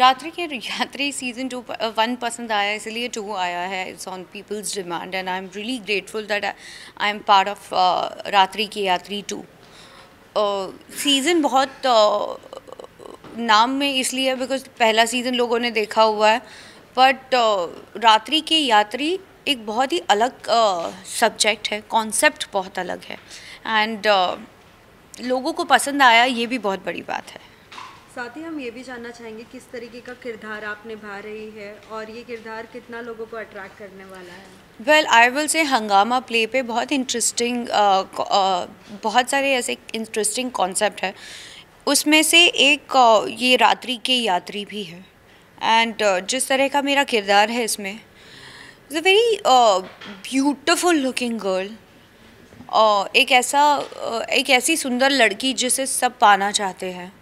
रात्रि के यात्री season two one पसंद आया इसलिए टू आया है it's on people's demand and I am really grateful that I am part of Ratri Ke Yatri two season uh, बहुत uh, नाम में इसलिए बिकॉज पहला सीज़न लोगों ने देखा हुआ है बट uh, रात्रि के यात्री एक बहुत ही अलग सब्जेक्ट uh, है कॉन्सेप्ट बहुत अलग है एंड uh, लोगों को पसंद आया ये भी बहुत बड़ी बात है साथ ही हम ये भी जानना चाहेंगे किस तरीके का किरदार आप निभा रही है और ये किरदार कितना लोगों को अट्रैक्ट करने वाला है वेल आई विल से हंगामा प्ले पे बहुत इंटरेस्टिंग uh, uh, बहुत सारे ऐसे इंटरेस्टिंग कॉन्सेप्ट है उसमें से एक uh, ये रात्रि के यात्री भी है एंड जिस तरह का मेरा किरदार है इसमें is a very beautiful looking girl एक ऐसा एक ऐसी सुंदर लड़की जिसे सब पाना चाहते हैं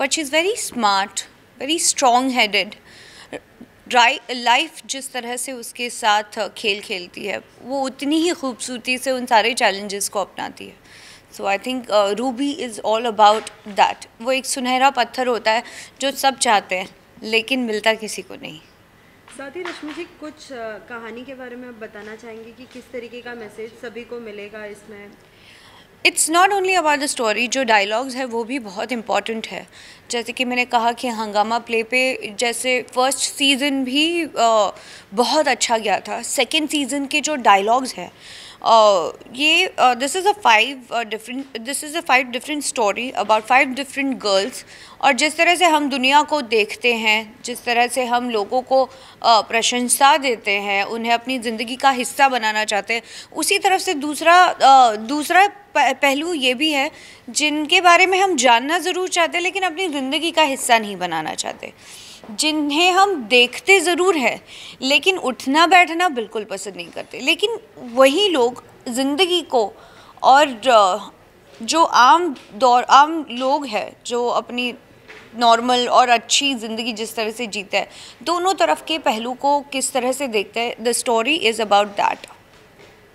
but she is very smart very strong headed life जिस तरह से उसके साथ uh, खेल खेलती है वो उतनी ही खूबसूरती से उन सारे चैलेंजेस को अपनाती है so I think Ruby is all about that वो एक सुनहरा पत्थर होता है जो सब चाहते हैं लेकिन मिलता किसी को नहीं साथ ही रश्मि जी कुछ uh, कहानी के बारे में आप बताना चाहेंगे कि किस तरीके का मैसेज सभी को मिलेगा इसमें it's not only about the story जो डायलॉग्स है वो भी बहुत इम्पॉर्टेंट है जैसे कि मैंने कहा कि हंगामा प्ले पे जैसे फर्स्ट सीज़न भी बहुत अच्छा गया था सेकेंड सीज़न के जो डायलॉग्स हैं ये this is a five different this is a five different story about five different girls और जिस तरह से हम दुनिया को देखते हैं जिस तरह से हम लोगों को प्रशंसा देते हैं उन्हें अपनी ज़िंदगी का हिस्सा बनाना चाहते हैं उसी तरफ से दूसरा दूसरा पहलू ये भी है जिनके बारे में हम जानना ज़रूर चाहते हैं लेकिन अपनी ज़िंदगी का हिस्सा नहीं बनाना चाहते जिन्हें हम देखते ज़रूर हैं लेकिन उठना बैठना बिल्कुल पसंद नहीं करते लेकिन वही लोग ज़िंदगी को और जो आम दौर आम लोग हैं जो अपनी नॉर्मल और अच्छी ज़िंदगी जिस तरह से जीते हैं दोनों तरफ के पहलू को किस तरह से देखते हैं the story is about that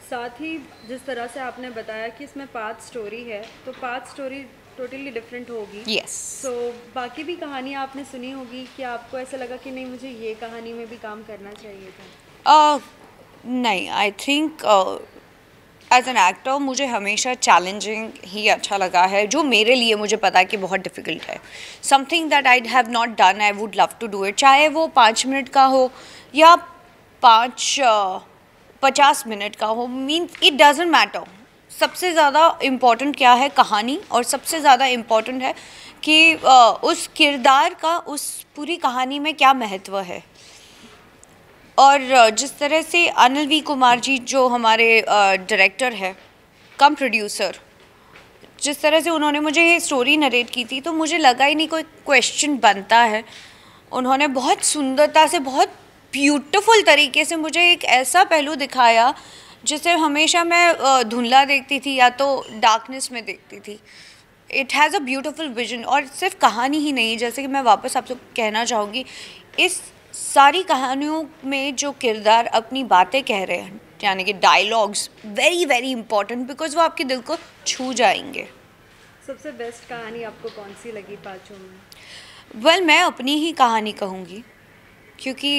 साथ ही जिस तरह से आपने बताया कि इसमें पाँच स्टोरी है तो पाँच स्टोरी टोटली डिफरेंट होगी यस सो बाकी भी कहानी आपने सुनी होगी कि आपको ऐसा लगा कि नहीं मुझे ये कहानी में भी काम करना चाहिए था uh, नहीं I think as an actor मुझे हमेशा चैलेंजिंग ही अच्छा लगा है जो मेरे लिए मुझे पता है कि बहुत डिफ़िकल्ट है something that I have not done I would love to do it चाहे वो पाँच मिनट का हो या पाँच पचास मिनट का हो मीन्स इट डजेंट मैटर सबसे ज़्यादा इम्पॉर्टेंट क्या है कहानी और सबसे ज़्यादा इम्पॉर्टेंट है कि उस किरदार का उस पूरी कहानी में क्या महत्व है और जिस तरह से अनिल वी कुमार जी जो हमारे डायरेक्टर है कम प्रोड्यूसर जिस तरह से उन्होंने मुझे ये स्टोरी नरेट की थी तो मुझे लगा ही नहीं कोई क्वेश्चन बनता है उन्होंने बहुत सुंदरता से बहुत ब्यूटीफुल तरीके से मुझे एक ऐसा पहलू दिखाया जिसे हमेशा मैं धुंधला देखती थी या तो डार्कनेस में देखती थी it has a beautiful vision और सिर्फ कहानी ही नहीं जैसे कि मैं वापस आप लोग कहना चाहूँगी इस सारी कहानियों में जो किरदार अपनी बातें कह रहे हैं यानी कि dialogues very very important because वो आपके दिल को छू जाएंगे सबसे बेस्ट कहानी आपको कौन सी लगी पाँचों में वेल well, मैं अपनी ही कहानी कहूँगी क्योंकि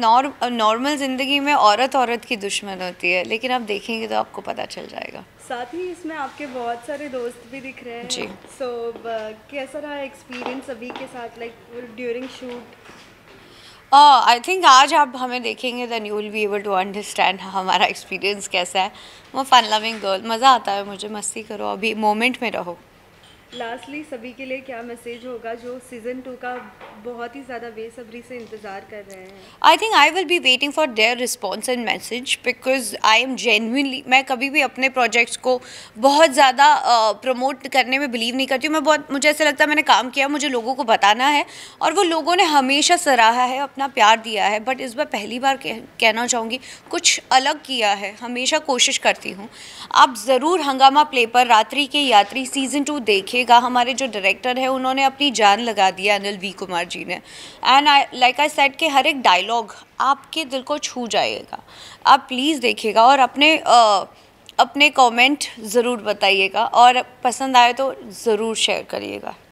नॉर्म नॉर्मल ज़िंदगी में औरत औरत की दुश्मन होती है लेकिन आप देखेंगे तो आपको पता चल जाएगा साथ ही इसमें आपके बहुत सारे दोस्त भी दिख रहे हैं जी सो so, कैसा रहा एक्सपीरियंस अभी के साथ like during shoot I think आज आप हमें देखेंगे then you will be able to understand हमारा एक्सपीरियंस कैसा है वो फन लविंग गर्ल मज़ा आता है मुझे मस्ती करो अभी मोमेंट में रहो लास्टली सभी के लिए क्या मैसेज होगा जो सीजन टू का बहुत ही ज़्यादा बेसब्री से इंतज़ार कर रहे हैं I think I will be waiting for their response and message because I am genuinely मैं कभी भी अपने प्रोजेक्ट्स को बहुत ज़्यादा प्रमोट करने में बिलीव नहीं करती हूँ मैं बहुत मुझे ऐसा लगता है मैंने काम किया मुझे लोगों को बताना है और वो लोगों ने हमेशा सराहा है अपना प्यार दिया है बट इस बार पहली बार कह, कहना चाहूँगी कुछ अलग किया है हमेशा कोशिश करती हूँ आप ज़रूर हंगामा प्ले पर रात्रि के यात्री सीज़न टू देखें देखा हमारे जो डायरेक्टर है उन्होंने अपनी जान लगा दी है अनिल वी कुमार जी ने and I like I set के हर एक डायलॉग आपके दिल को छू जाएगा आप प्लीज़ देखिएगा और अपने आ, अपने कमेंट ज़रूर बताइएगा और पसंद आए तो ज़रूर शेयर करिएगा